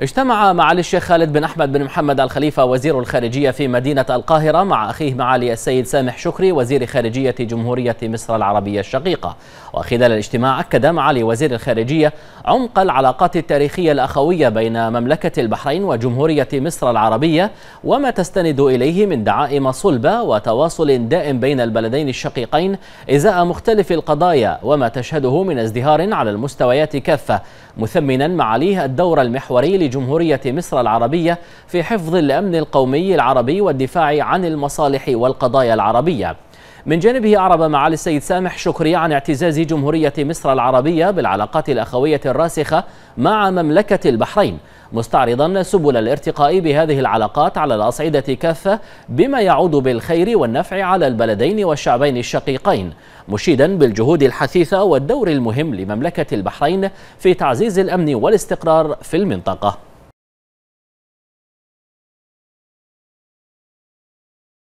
اجتمع معالي الشيخ خالد بن أحمد بن محمد الخليفة وزير الخارجية في مدينة القاهرة مع أخيه معالي السيد سامح شكري وزير خارجية جمهورية مصر العربية الشقيقة وخلال الاجتماع أكد معالي وزير الخارجية عمق العلاقات التاريخية الأخوية بين مملكة البحرين وجمهورية مصر العربية وما تستند إليه من دعائم صلبة وتواصل دائم بين البلدين الشقيقين إزاء مختلف القضايا وما تشهده من ازدهار على المستويات كافة مثمنا معاليه الدور المحوري جمهورية مصر العربية في حفظ الأمن القومي العربي والدفاع عن المصالح والقضايا العربية من جانبه أعرب معالي السيد سامح شكري عن اعتزاز جمهورية مصر العربية بالعلاقات الأخوية الراسخة مع مملكة البحرين مستعرضا سبل الارتقاء بهذه العلاقات على الأصعدة كافة بما يعود بالخير والنفع على البلدين والشعبين الشقيقين مشيدا بالجهود الحثيثة والدور المهم لمملكة البحرين في تعزيز الأمن والاستقرار في المنطقة